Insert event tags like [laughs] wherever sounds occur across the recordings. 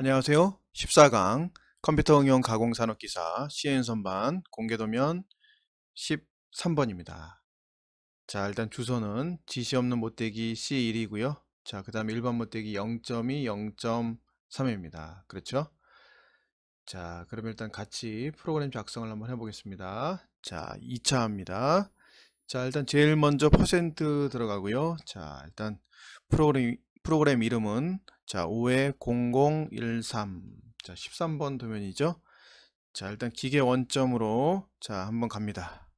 안녕하세요. 14강 컴퓨터 응용 가공 산업 기사 CN 선반 공개도면 13번입니다. 자, 일단 주소는 지시 없는 못되기 C1이고요. 자, 그다음에 일반 못되기 0.2, 0.3입니다. 그렇죠? 자, 그럼 일단 같이 프로그램 작성을 한번 해 보겠습니다. 자, 2차입니다. 자, 일단 제일 먼저 퍼센트 들어가고요. 자, 일단 프로그램 프로그램 이름은 자, 5에 0013. 자, 13번 도면이죠. 자, 일단 기계 원점으로 자, 한번 갑니다.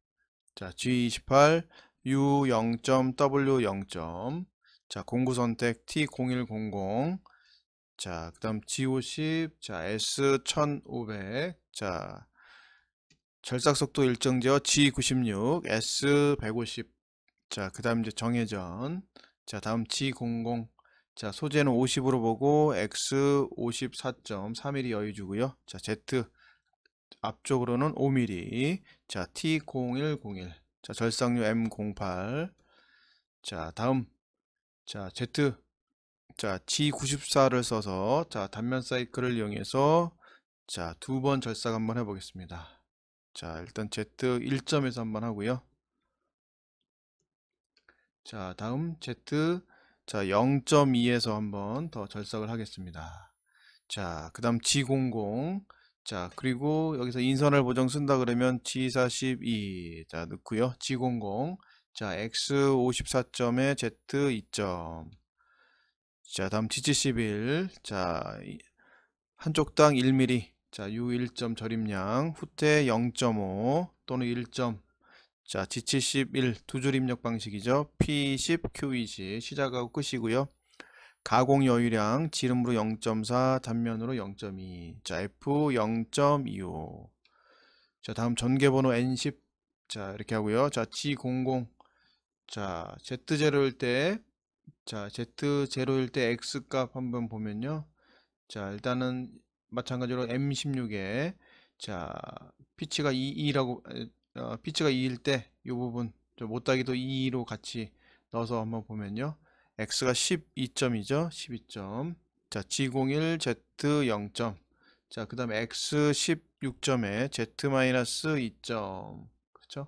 자, G28 U0. W0. 자, 공구 선택 T0100. 자, 그다음 G50. 자, S1500. 자, 절삭 속도 일정 제어 G96, S150. 자, 그다음 이제 정회전. 자, 다음 G00. 자 소재는 50으로 보고 X 54.3mm 여유주고요. 자 Z 앞쪽으로는 5mm 자 T0101 자 절삭류 M08 자 다음 자 Z 자 G94를 써서 자 단면 사이클을 이용해서 자두 번 절삭 한번 해보겠습니다. 자 일단 Z 1점에서 한번 하고요. 자 다음 Z 자 0.2에서 한번 더 절삭을 하겠습니다 자 그 다음 G00 자 그리고 여기서 인선을 보정 쓴다 그러면 G42 자 넣고요 G00 자 X54점에 Z2점 자 다음 G71 자 한쪽 땅 1mm 자 U1점 절임량 후퇴 0.5 또는 1점 자, G71 두 줄 입력 방식이죠. P10, Q20 시작하고 끝이고요. 가공 여유량 지름으로 0.4, 단면으로 0.2. 자, F 0.25. 자, 다음 전개번호 N10. 자, 이렇게 하고요. 자, G00. 자, Z0일 때 자, Z0일 때 X 값 한번 보면요. 자, 일단은 마찬가지로 M16에 자, 피치가 22라고 어, 피치가 2일 때 이 부분 못따기도 2로 같이 넣어서 한번 보면요 x가 12점이죠 12점 자 g01 z 0점 자그 다음에 x 16점에 z 마이너스 2점 그렇죠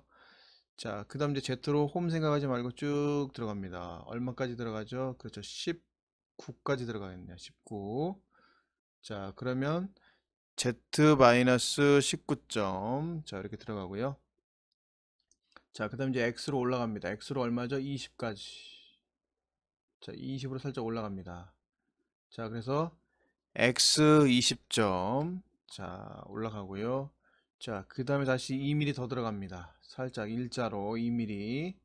자그 다음 이제 z로 홈 생각하지 말고 쭉 들어갑니다 얼마까지 들어가죠 그렇죠 19까지 들어가겠네요 19자 그러면 z 마이너스 19점 자 이렇게 들어가고요 자, 그 다음에 이제 X로 올라갑니다. X로 얼마죠? 20까지. 자, 20으로 살짝 올라갑니다. 자, 그래서 X 20점. 자, 올라가고요. 자, 그 다음에 다시 2mm 더 들어갑니다. 살짝 일자로 2mm.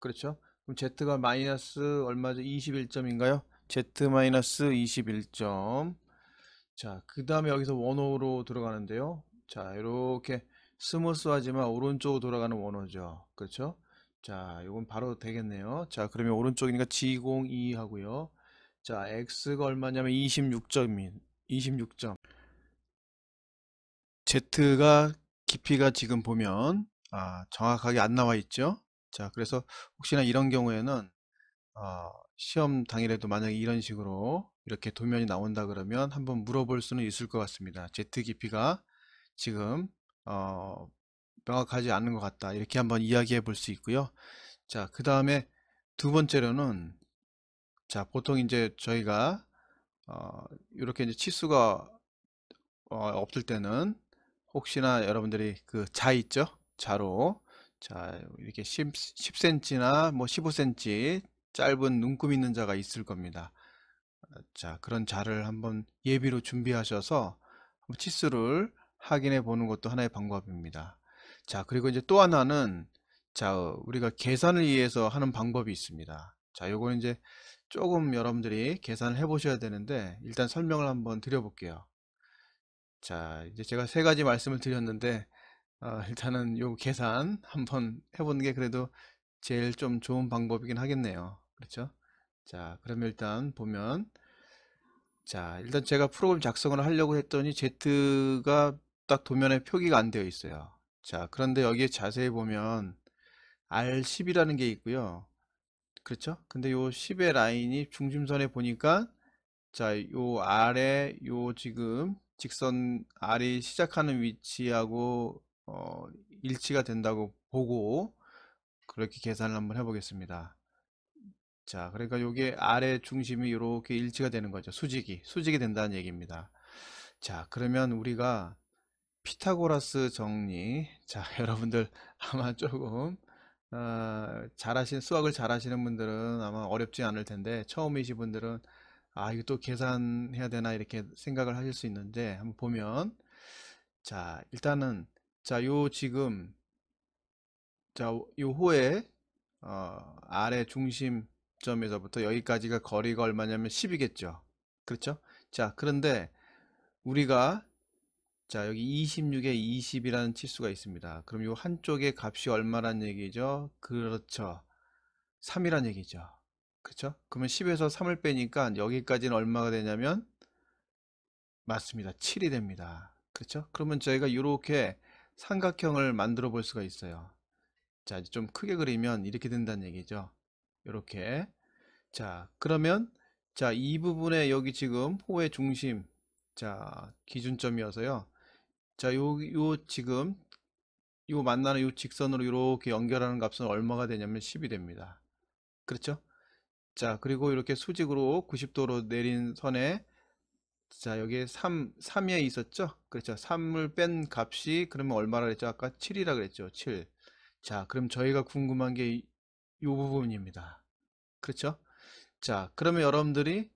그렇죠? 그럼 Z가 마이너스 얼마죠? 21점인가요? Z 마이너스 21점. 자, 그 다음에 여기서 원호로 들어가는데요. 자, 이렇게 스무스하지만 오른쪽으로 돌아가는 원호죠. 그렇죠? 자, 이건 바로 되겠네요. 자, 그러면 오른쪽이니까 G02 하고요. 자, X가 얼마냐면 26점이 26점. Z가 깊이가 지금 보면 아, 정확하게 안 나와 있죠. 자, 그래서 혹시나 이런 경우에는 어, 시험 당일에도 만약에 이런 식으로 이렇게 도면이 나온다 그러면 한번 물어볼 수는 있을 것 같습니다. Z 깊이가 지금 어, 명확하지 않은 것 같다 이렇게 한번 이야기해 볼 수 있고요 자 그 다음에 두 번째로는 자 보통 이제 저희가 어, 이렇게 이제 치수가 어, 없을 때는 혹시나 여러분들이 그 자 있죠 자로 자 이렇게 10, 10cm나 뭐 15cm 짧은 눈금 있는 자가 있을 겁니다 어, 자 그런 자를 한번 예비로 준비하셔서 치수를 확인해 보는 것도 하나의 방법입니다. 자, 그리고 이제 또 하나는 자, 우리가 계산을 위해해서 하는 방법이 있습니다. 자, 요거 이제 조금 여러분들이 계산을 해 보셔야 되는데 일단 설명을 한번 드려 볼게요. 자, 이제 제가 세 가지 말씀을 드렸는데 어, 일단은 요 계산 한번 해보는 게 그래도 제일 좀 좋은 방법이긴 하겠네요. 그렇죠? 자, 그러면 일단 보면 자, 일단 제가 프로그램 작성을 하려고 했더니 Z가 딱 도면에 표기가 안 되어 있어요 자 그런데 여기에 자세히 보면 R10이라는 게 있고요 그렇죠 근데 요 10의 라인이 중심선에 보니까 자요 아래 요 지금 직선 R이 시작하는 위치하고 어, 일치가 된다고 보고 그렇게 계산을 한번 해보겠습니다 자 그러니까 요게 아래 중심이 이렇게 일치가 되는 거죠 수직이 수직이 된다는 얘기입니다 자 그러면 우리가 피타고라스 정리 자 [laughs] 여러분들 아마 조금 어, 잘하신 수학을 잘하시는 분들은 아마 어렵지 않을 텐데 처음이신 분들은 아 이거 또 계산해야 되나 이렇게 생각을 하실 수 있는데 한번 보면 자 일단은 자 요 지금 자 요 호의 어, 아래 중심점에서부터 여기까지가 거리가 얼마냐면 10이겠죠 그렇죠 자 그런데 우리가 자 여기 26에 20이라는 치수가 있습니다 그럼 요한쪽에 값이 얼마란 얘기죠 그렇죠 3이란 얘기죠 그렇죠 그러면 10에서 3을 빼니까 여기까지는 얼마가 되냐면 맞습니다 7이 됩니다 그렇죠 그러면 저희가 이렇게 삼각형을 만들어 볼 수가 있어요 자 좀 크게 그리면 이렇게 된다는 얘기죠 이렇게 자 그러면 자 이 부분에 여기 지금 호의 중심 자 기준점이어서요 자, 요, 요 지금 요 만나는 요 직선으로 이렇게 연결하는 값은 얼마가 되냐면 10이 됩니다. 그렇죠? 자, 그리고 이렇게 수직으로 90도로 내린 선에 자, 여기에 3, 3에 있었죠? 그렇죠. 3을 뺀 값이 그러면 얼마라 그랬죠? 아까 7이라 그랬죠. 7. 자, 그럼 저희가 궁금한 게 이 부분입니다. 그렇죠? 자, 그러면 여러분들이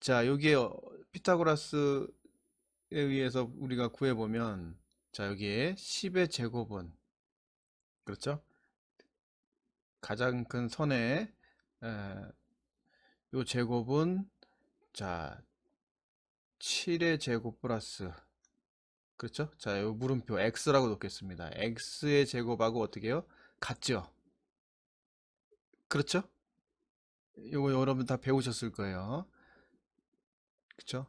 자, 여기에 어, 피타고라스 10에 의해서 우리가 구해보면 자 여기에 10의 제곱은 그렇죠? 가장 큰 선의 요 제곱은 자 7의 제곱 플러스 그렇죠? 자, 요 물음표 x라고 놓겠습니다. x의 제곱하고 어떻게 해요? 같죠? 그렇죠? 요거 여러분 다 배우셨을 거예요. 그렇죠?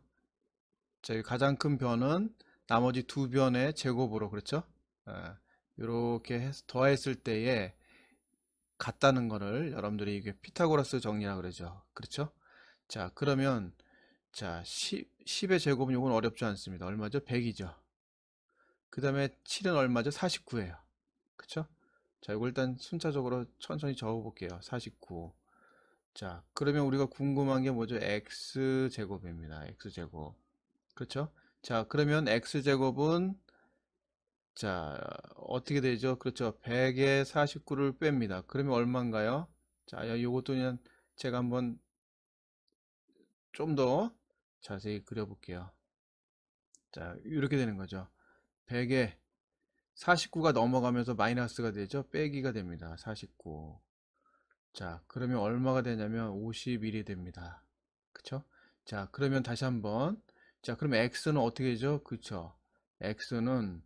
자, 일 가장 큰 변은 나머지 두 변의 제곱으로 그렇죠? 이렇게 예, 더했을 때에 같다는 것을 여러분들이 이게 피타고라스 정리라 그러죠. 그렇죠? 자, 그러면 자, 10, 의 제곱은 이건 어렵지 않습니다. 얼마죠? 100이죠. 그 다음에 7은 얼마죠? 49예요. 그렇죠 자, 이걸 일단 순차적으로 천천히 적어볼게요. 49. 자, 그러면 우리가 궁금한 게 뭐죠? x제곱입니다. x제곱. 그렇죠? 자, 그러면 x제곱은 자, 어떻게 되죠? 그렇죠. 100에 49를 뺍니다. 그러면 얼마인가요? 자, 요것도 그냥 제가 한번 좀 더 자세히 그려볼게요. 자, 이렇게 되는 거죠. 100에 49가 넘어가면서 마이너스가 되죠. 빼기가 됩니다. 49. 자, 그러면 얼마가 되냐면 51이 됩니다. 그쵸? 자, 그러면 다시 한번 자, 그럼 x는 어떻게 죠 그쵸. x는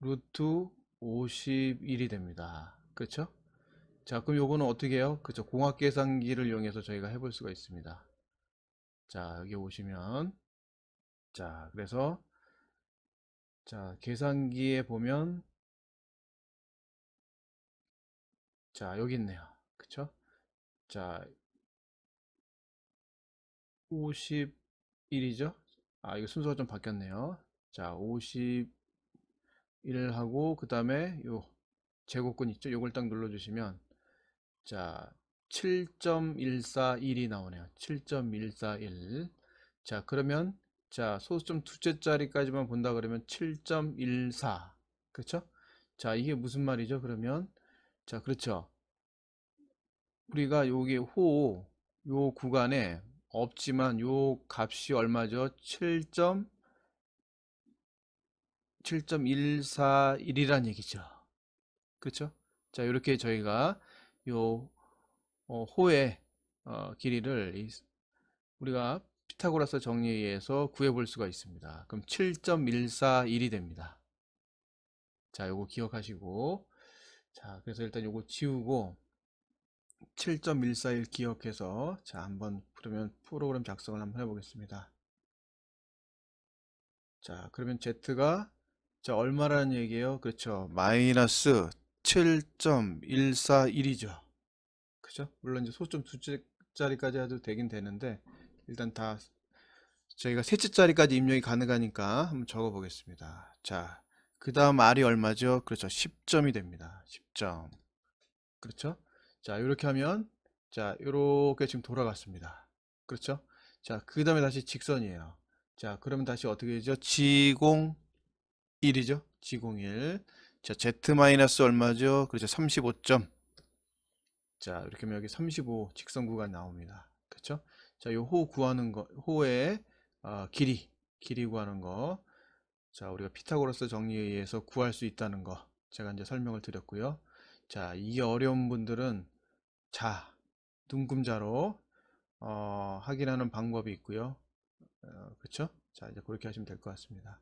루트 51이 됩니다. 그쵸? 자, 그럼 요거는 어떻게 해요? 그쵸. 공학 계산기를 이용해서 저희가 해볼 수가 있습니다. 자, 여기 오시면. 자, 그래서. 자, 계산기에 보면. 자, 여기 있네요. 그쵸? 자, 51이죠? 아 이거 순서가 좀 바뀌었네요 자 51을 하고 그 다음에 요 제곱근 있죠 요걸 딱 눌러 주시면 자 7.141이 나오네요 7.141 자 그러면 자 소수점 두째 자리까지만 본다 그러면 7.14 그렇죠 자 이게 무슨 말이죠 그러면 자 그렇죠 우리가 여기 호요 구간에 없지만 요 값이 얼마죠? 7 7.141이란 얘기죠. 그렇죠? 자, 이렇게 저희가 요 어, 호의 어, 길이를 이, 우리가 피타고라스 정리에 의해서 구해볼 수가 있습니다. 그럼 7.141이 됩니다. 자, 요거 기억하시고 자, 그래서 일단 요거 지우고 7.141 기억해서 자, 한번 그러면 프로그램 작성을 한번 해보겠습니다. 자, 그러면 Z가 자, 얼마라는 얘기예요? 그렇죠. 마이너스 7.141이죠. 그죠? 물론 이제 소점 두째짜리까지 해도 되긴 되는데 일단 다 저희가 셋째짜리까지 입력이 가능하니까 한번 적어 보겠습니다. 자, 그 다음 R이 얼마죠? 그렇죠. 10점이 됩니다. 10점. 그렇죠? 자, 이렇게 하면 자, 이렇게 지금 돌아갔습니다. 그렇죠? 자, 그 다음에 다시 직선이에요. 자, 그러면 다시 어떻게 되죠? 지공 1이죠? 지공 1. 자, Z 마이너스 얼마죠? 그렇죠. 35점. 자, 이렇게 하면 여기 35 직선 구간 나옵니다. 그렇죠? 자, 요 호 구하는 거, 호의 어, 길이, 길이 구하는 거. 자, 우리가 피타고라스 정리에 의해서 구할 수 있다는 거. 제가 이제 설명을 드렸고요. 자, 이 어려운 분들은 자, 눈금자로 어, 확인하는 방법이 있고요 어, 그렇죠 자 이제 그렇게 하시면 될 것 같습니다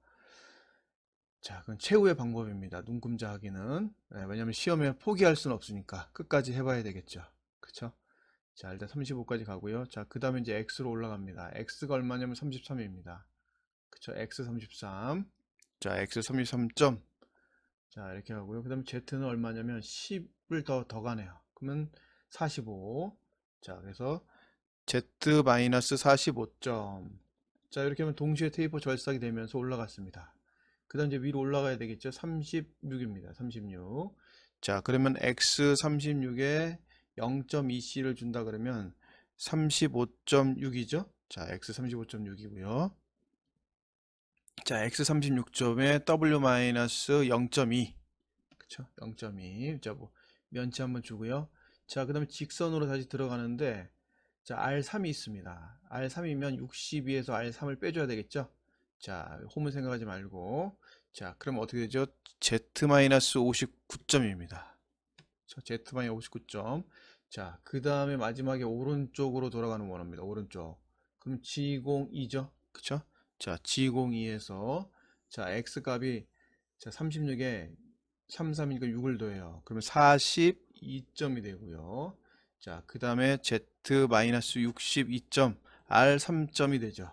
자 그건 최후의 방법입니다 눈금자 하기는 네, 왜냐하면 시험에 포기할 수는 없으니까 끝까지 해봐야 되겠죠 그쵸 자 일단 35까지 가고요 자그 다음에 이제 x로 올라갑니다 x가 얼마냐면 33입니다 그쵸 x33 자 x33점 자 이렇게 하고요그 다음에 z는 얼마냐면 10을 더 더 가네요 그러면 45자 그래서 z-45점 자 이렇게 하면 동시에 테이퍼 절삭이 되면서 올라갔습니다 그 다음 이제 위로 올라가야 되겠죠 36입니다 36자 그러면 x36에 0.2c를 준다 그러면 35.6이죠 자 x35.6이고요 자 x36점에 w-0.2 그쵸 0.2자 뭐 면치 한번 주고요 자그 다음에 직선으로 다시 들어가는데 자, R3이 있습니다. R3이면 62에서 R3을 빼줘야 되겠죠? 자, 홈을 생각하지 말고. 자, 그럼 어떻게 되죠? Z-59점입니다. 자, Z-59점. 자, 그 다음에 마지막에 오른쪽으로 돌아가는 원어입니다. 오른쪽. 그럼 G02죠? 그쵸? 자, G02에서 자, X 값이 자, 36에 33이니까 6을 더해요. 그러면 42점이 되고요. 자, 그 다음에 Z 마이너스 62점 R3점이 되죠.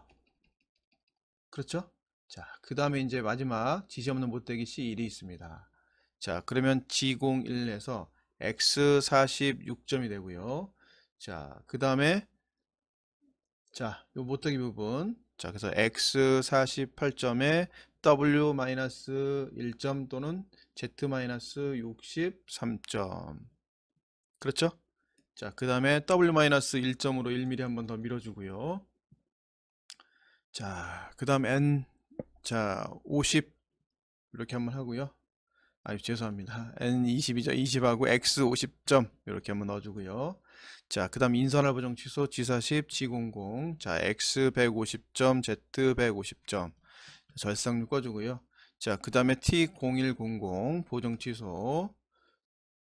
그렇죠? 자, 그 다음에 이제 마지막 지시 없는 못되기 C1이 있습니다. 자, 그러면 G01에서 X46점이 되고요. 자, 그 다음에 자, 요 못되기 부분 자, 그래서 X48점에 W-1점 또는 Z-63점 그렇죠? 자, 그 다음에 W-1점으로 1mm 한번 더 밀어주고요. 자, 그 다음 N, 자, 50 이렇게 한번 하고요. 아, 죄송합니다. N20이죠. 20하고 X50점 이렇게 한번 넣어주고요. 자, 그 다음 인선할 보정 취소 G40, G00, 자, x 1 5 0 Z150점 절삭 꺼주고요. 자, 그 다음에 T0100 보정 취소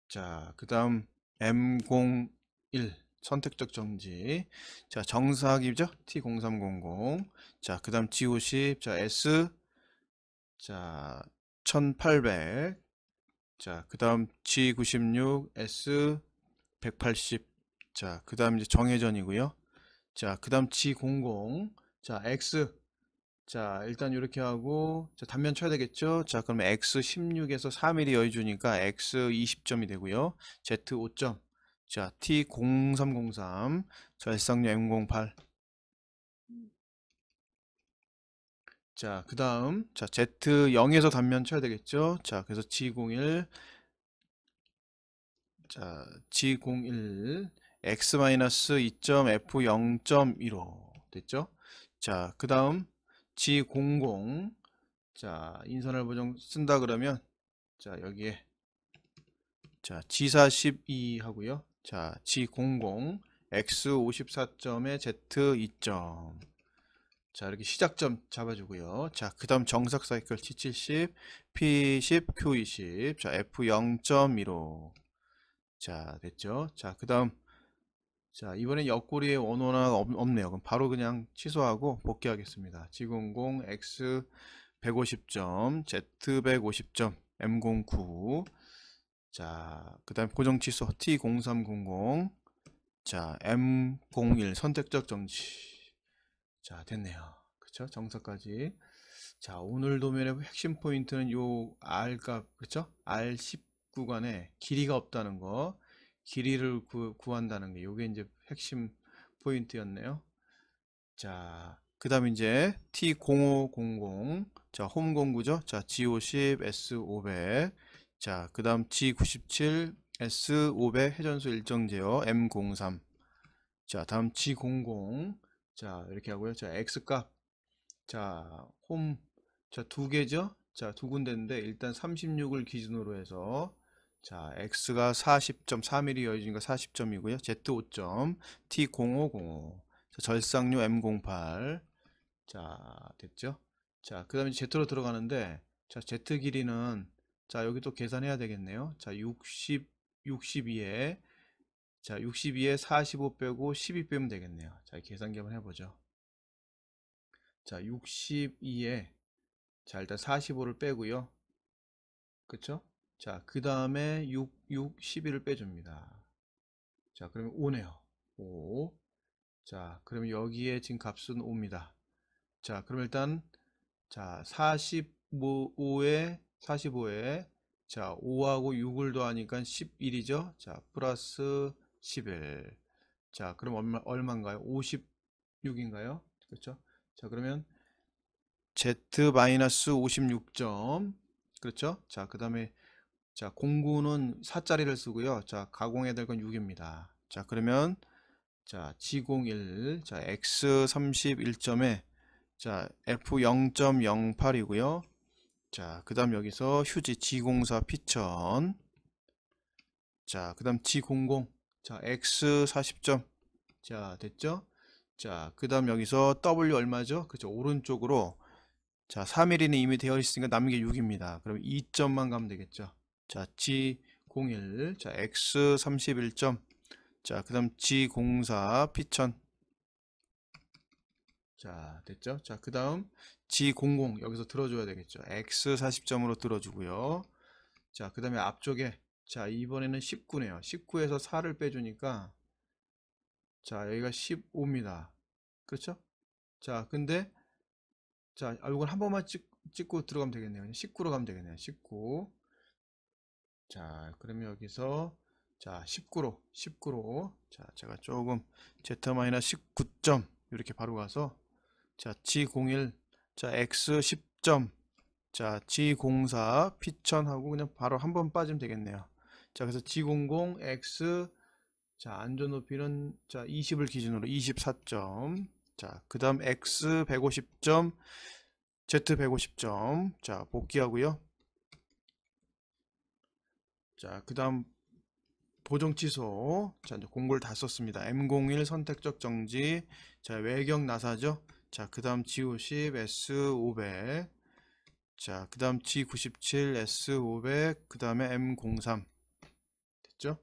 자, 그 다음 M0 1. 선택적 정지. 자, 정사각이죠? T0300. 자, 그 다음 G50. 자, S. 자, 1800. 자, 그 다음 G96, S. 180. 자, 그 다음 이제 정회전이고요. 자, 그 다음 G00. 자, X. 자, 일단 이렇게 하고, 자, 단면 쳐야 되겠죠? 자, 그럼 X16에서 4mm 여유 주니까 X20점이 되고요. Z5점. 자, T0303 절상류 M08 자, 그 다음 자, Z0에서 단면 쳐야 되겠죠? 자, 그래서 G01 자, G01 X-2.F0.15 됐죠? 자, 그 다음 G00 자, 인선을 보정 쓴다 그러면 자, 여기에 자, G42 하고요. 자, G00 X54점에 Z2점 자 이렇게 시작점 잡아주고요 자그 다음 정석 사이클 g 7 0 P10 Q20 자 F0.15 자 됐죠 자 그 다음 자 이번엔 옆구리에 원호나 없네요 그럼 바로 그냥 취소하고 복귀하겠습니다 G00 X 150점 Z 150점 M09 자, 그 다음에 고정치수 T0300. 자, M01 선택적 정지 자, 됐네요. 그쵸? 정사까지. 자, 오늘 도면의 핵심 포인트는 요 R 값, 그쵸? R10 구간에 길이가 없다는 거. 길이를 구, 구한다는 게 요게 이제 핵심 포인트였네요. 자, 그 다음 이제 T0500. 자, 홈 공구죠? 자, G50, S500. 자, 그 다음 G97 S500 회전수 일정 제어 M03 자, 다음 G00 자, 이렇게 하고요. 자, X값 자, 홈 자, 두 개죠? 자, 두 군데인데 일단 36을 기준으로 해서 자, X가 4 0 4 m m 여유진과 40점이고요. Z5점, T0505 자, 절상류 M08 자, 됐죠? 자, 그 다음에 Z로 들어가는데 자, Z 길이는 자 여기 또 계산해야 되겠네요 자 60, 62에 자 62에 45 빼고 12 빼면 되겠네요 자 계산기 한번 해보죠 자 62에 자 일단 45를 빼고요 그쵸 자그 다음에 6, 6, 12를 빼줍니다 자 그러면 5네요 5자 그러면 여기에 지금 값은 5입니다 자 그럼 일단 자 45에 45에 자 5하고 6을 더하니까 11이죠. 자 플러스 11. 자 그럼 얼마 얼마인가요? 56인가요? 그렇죠? 자 그러면 z 마이너스 56점 그렇죠? 자 그 다음에 자 공구는 4짜리를 쓰고요. 자 가공해야 될 건 6입니다. 자 그러면 자 G01 자 X31점에 자 F0.08이고요. 자, 그 다음 여기서 휴지 G04 피천 자, 그 다음 G00 자, X 40점 자, 됐죠? 자, 그 다음 여기서 W 얼마죠? 그죠? 오른쪽으로 자, 3일이는 이미 되어 있으니까 남은 게 6입니다. 그럼 2점만 가면 되겠죠? 자, G01 자, X 31점 자, 그 다음 G04 피천 자 됐죠 자 그 다음 G00 여기서 들어줘야 되겠죠 X 40점으로 들어주고요 자 그 다음에 앞쪽에 자 이번에는 19네요 19에서 4를 빼주니까 자 여기가 15입니다 그렇죠 자 근데 자 아, 이건 한 번만 찍, 찍고 들어가면 되겠네요 19로 가면 되겠네요 19 자 그러면 여기서 자 19로 19로 자 제가 조금 z 마이너 19점 이렇게 바로 가서 자, G01, 자, X10점, 자, G04, 피천하고 그냥 바로 한 번 빠지면 되겠네요. 자, 그래서 G00, X, 자, 안전 높이는 자, 20을 기준으로 24점. 자, 그 다음 X 150점, Z 150점. 자, 복귀하고요. 자, 그 다음 보정 취소. 자, 이제 공고를 다 썼습니다. M01 선택적 정지. 자, 외경 나사죠. 자, 그 다음 G50, S500. 자, 그 다음 G97, S500. 그 다음에 M03. 됐죠?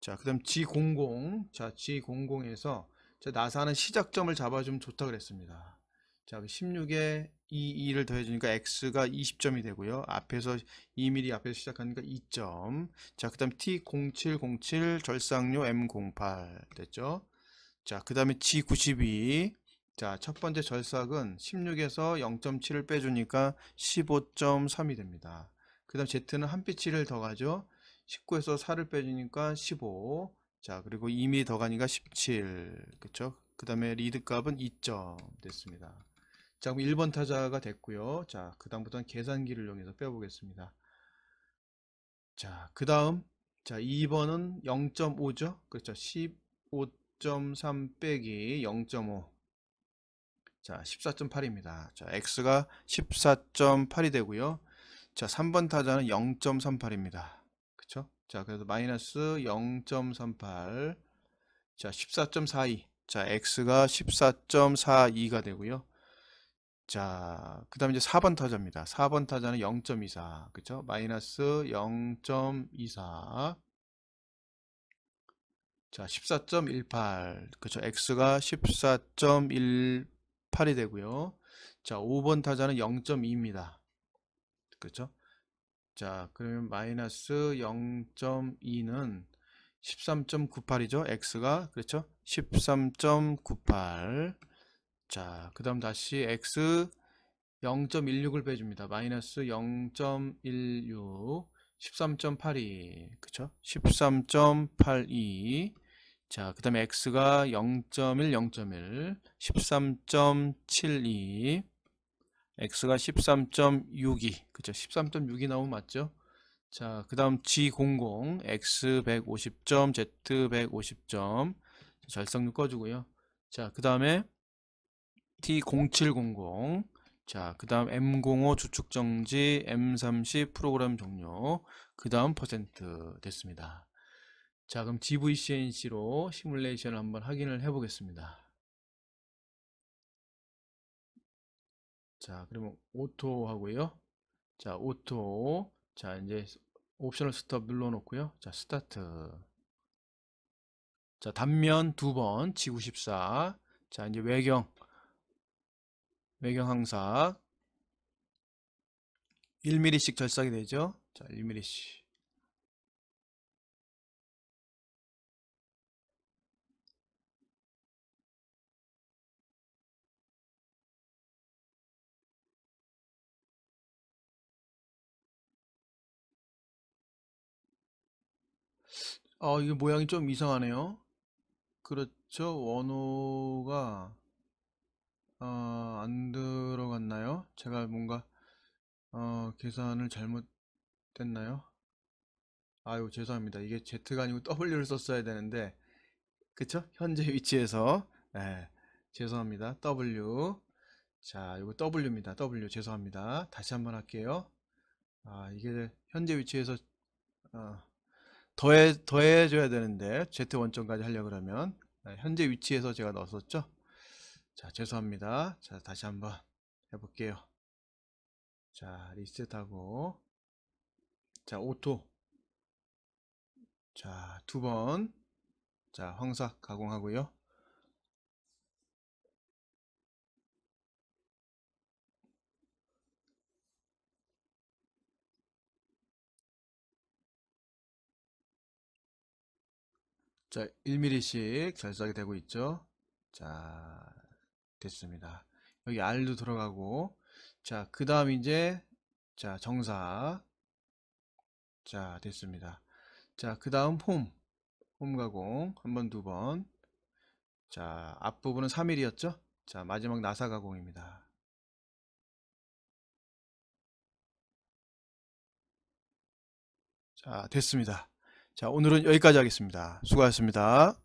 자, 그 다음 G00. 자, G00에서 자, 나사는 시작점을 잡아주면 좋다 그랬습니다. 자, 16에 2, 2를 더해주니까 X가 20점이 되고요. 앞에서 2mm 앞에서 시작하니까 2점. 자, 그 다음 T0707 절상료 M08 됐죠? 자, 그 다음에 G92 자, 첫 번째 절삭은 16에서 0.7을 빼주니까 15.3이 됩니다. 그 다음 Z는 한 피치를 더 가죠. 19에서 4를 빼주니까 15. 자, 그리고 2미 더 가니까 17. 그쵸? 그 다음에 리드 값은 2점 됐습니다. 자, 그럼 1번 타자가 됐고요. 자, 그 다음부터는 계산기를 이용해서 빼보겠습니다. 자, 그 다음. 자, 2번은 0.5죠? 그렇죠. 15.3 빼기 0.5. 자 14.8입니다 자 x가 14.8이 되고요 자 3번 타자는 0.38입니다 그쵸 자 그래서 마이너스 0.38 자 14.42 자 x가 14.42가 되고요 자, 그 다음에 이제 4번 타자입니다. 4번 타자는 0.24. 그쵸? 마이너스 0.24. 자, 14.18. 그쵸? x가 1 4 1 8이 되고요. 자, 5번 타자는 0.2입니다. 그렇죠? 자, 그러면 마이너스 0.2는 13.98이죠. x가 그렇죠? 13.98. 자, 그다음 다시 x 0.16을 빼줍니다. 마이너스 0.16, 13.82, 그쵸? 13.82. 자, 그 다음에 x가 0.1, 0.1, 13.72, x가 13.62, 그쵸? 1 3 6 2 나오면 맞죠? 자, 그 다음 g00, x 150점, z 150점, 절성률 꺼주고요. 자, 그 다음에 t0700, 자, 그 다음 M05 주축정지, M30 프로그램 종료, 그 다음 퍼센트 됐습니다. 자 그럼 GVCNC로 시뮬레이션을 한번 확인을 해 보겠습니다 자 그러면 오토 하고요 자 오토 자 이제 옵션을 스톱 눌러 놓고요 자 스타트 자 단면 두번 지구 14자 이제 외경 외경 항사 1mm씩 절삭이 되죠 자 1mm씩 아, 이게 모양이 좀 이상하네요. 그렇죠. 원호가 어, 안 들어갔나요? 제가 뭔가 어, 계산을 잘못됐나요? 아유 죄송합니다. 이게 Z가 아니고 W를 썼어야 되는데 그쵸? 현재 위치에서 네, 죄송합니다. W 자 이거 W입니다. W 죄송합니다. 다시 한번 할게요. 아 이게 현재 위치에서 어, 더해 더해줘야 되는데 z 원점까지 하려 그러면 네, 현재 위치에서 제가 넣었었죠. 자 죄송합니다. 자 다시 한번 해볼게요. 자 리셋하고 자 오토 자두번자 황사 가공하고요. 자 1mm씩 절삭이 되고 있죠 자 됐습니다 여기 알도 들어가고 자그 다음 이제 자 정사 자 됐습니다 자그 다음 폼폼가공한 번 두번자 앞부분은 3mm였죠 자 마지막 나사 가공입니다 자 됐습니다 자, 오늘은 여기까지 하겠습니다. 수고하셨습니다.